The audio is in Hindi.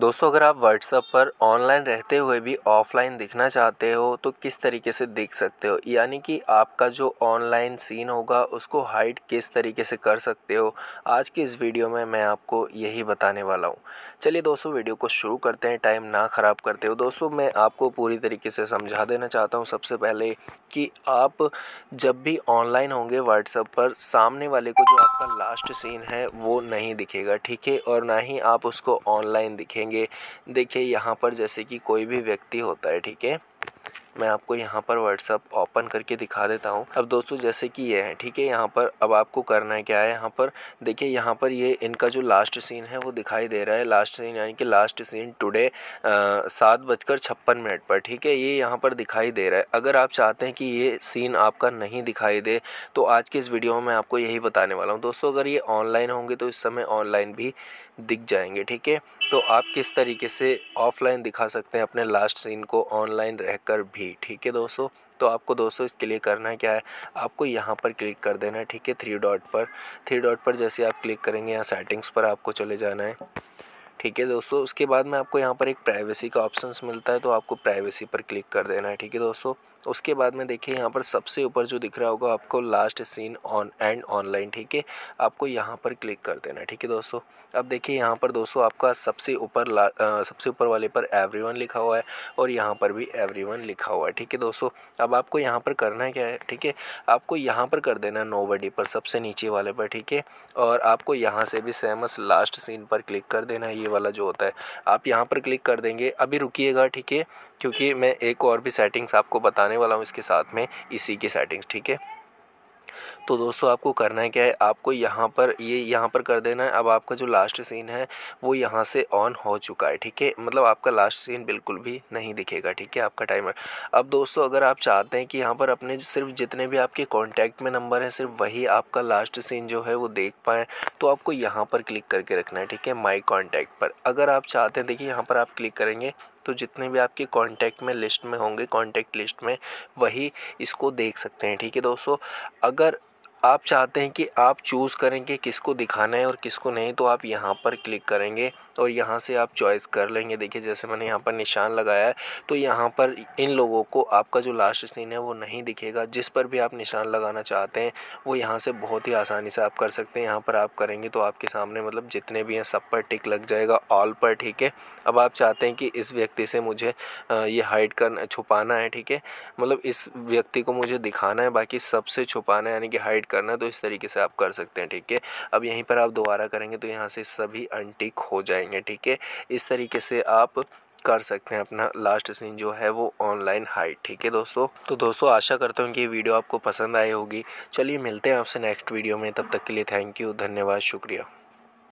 दोस्तों अगर आप व्हाट्सअप पर ऑनलाइन रहते हुए भी ऑफलाइन दिखना चाहते हो तो किस तरीके से दिख सकते हो यानी कि आपका जो ऑनलाइन सीन होगा उसको हाइड किस तरीके से कर सकते हो आज की इस वीडियो में मैं आपको यही बताने वाला हूँ चलिए दोस्तों वीडियो को शुरू करते हैं टाइम ना ख़राब करते हो दोस्तों मैं आपको पूरी तरीके से समझा देना चाहता हूँ सबसे पहले कि आप जब भी ऑनलाइन होंगे व्हाट्सअप पर सामने वाले को जो आपका लास्ट सीन है वो नहीं दिखेगा ठीक है और ना ही आप उसको ऑनलाइन दिखे देखेंगे देखिए यहाँ पर जैसे कि कोई भी व्यक्ति होता है ठीक है मैं आपको यहाँ पर व्हाट्सअप ओपन करके दिखा देता हूँ अब दोस्तों जैसे कि ये है ठीक है यहाँ पर अब आपको करना है क्या है यहाँ पर देखिए यहाँ पर ये इनका जो लास्ट सीन है वो दिखाई दे रहा है लास्ट सीन यानी कि लास्ट सीन टुडे सात बजकर छप्पन मिनट पर ठीक है ये यहाँ पर दिखाई दे रहा है अगर आप चाहते हैं कि ये सीन आपका नहीं दिखाई दे तो आज के इस वीडियो में आपको यही बताने वाला हूँ दोस्तों अगर ये ऑनलाइन होंगे तो इस समय ऑनलाइन भी दिख जाएंगे ठीक है तो आप किस तरीके से ऑफलाइन दिखा सकते हैं अपने लास्ट सीन को ऑनलाइन रहकर भी ही ठीक है दोस्तों तो आपको दोस्तों इसके लिए करना क्या है आपको यहाँ पर क्लिक कर देना है ठीक है थ्री डॉट पर थ्री डॉट पर जैसे आप क्लिक करेंगे यहाँ सेटिंग्स पर आपको चले जाना है ठीक है दोस्तों उसके बाद में आपको यहाँ पर एक प्राइवेसी का ऑप्शन मिलता है तो आपको प्राइवेसी पर क्लिक कर देना है ठीक है दोस्तों उसके बाद में देखिए यहाँ पर सबसे ऊपर जो दिख रहा होगा आपको last seen on and online ठीक है आपको यहाँ पर क्लिक कर देना है ठीक है दोस्तों अब देखिए यहाँ पर दोस्तों आपका सबसे ऊपर सबसे ऊपर वाले पर एवरी लिखा हुआ है और यहाँ पर भी एवरी लिखा हुआ है ठीक है दोस्तों अब आपको यहाँ पर करना क्या है ठीक है आपको यहाँ पर कर देना है नोबडी पर सबसे नीचे वाले पर ठीक है और आपको यहाँ से भी सेमस लास्ट सीन पर क्लिक कर देना है ये वाला जो होता है आप यहाँ पर क्लिक कर देंगे अभी रुकीगा ठीक है क्योंकि मैं एक और भी सेटिंग्स आपको बताने वाला हूँ इसके साथ में इसी की सेटिंग्स ठीक है तो दोस्तों आपको करना है क्या है आपको यहाँ पर ये यह यहाँ पर कर देना है अब आपका जो लास्ट सीन है वो यहाँ से ऑन हो चुका है ठीक है मतलब आपका लास्ट सीन बिल्कुल भी नहीं दिखेगा ठीक है आपका टाइमर अब दोस्तों अगर आप चाहते हैं कि यहाँ पर अपने सिर्फ जितने भी आपके कॉन्टैक्ट में नंबर हैं सिर्फ वही आपका लास्ट सीन जो है वो देख पाएँ तो आपको यहाँ पर क्लिक करके रखना है ठीक है माई कॉन्टैक्ट पर अगर आप चाहते हैं देखिए यहाँ पर आप क्लिक करेंगे तो जितने भी आपके कॉन्टैक्ट में लिस्ट में होंगे कॉन्टैक्ट लिस्ट में वही इसको देख सकते हैं ठीक है दोस्तों अगर आप चाहते हैं कि आप चूज़ करें कि किसको दिखाना है और किसको नहीं तो आप यहाँ पर क्लिक करेंगे और यहाँ से आप चॉइस कर लेंगे देखिए जैसे मैंने यहाँ पर निशान लगाया है तो यहाँ पर इन लोगों को आपका जो लास्ट सीन है वो नहीं दिखेगा जिस पर भी आप निशान लगाना चाहते हैं वो यहाँ से बहुत ही आसानी से आप कर सकते हैं यहाँ पर आप करेंगे तो आपके सामने मतलब जितने भी हैं सब पर टिक लग जाएगा ऑल पर ठीक है अब आप चाहते हैं कि इस व्यक्ति से मुझे ये हाइड करना छुपाना है ठीक है मतलब इस व्यक्ति को मुझे दिखाना है बाकी सबसे छुपाना है यानी कि हाइड करना है तो इस तरीके से आप कर सकते हैं ठीक है अब यहीं पर आप दोबारा करेंगे तो यहाँ से सभी अनटिक हो जाएंगे जाएंगे ठीक है इस तरीके से आप कर सकते हैं अपना लास्ट सीन जो है वो ऑनलाइन हाइट ठीक है दोस्तों तो दोस्तों आशा करता हूँ कि ये वीडियो आपको पसंद आई होगी चलिए मिलते हैं आपसे नेक्स्ट वीडियो में तब तक के लिए थैंक यू धन्यवाद शुक्रिया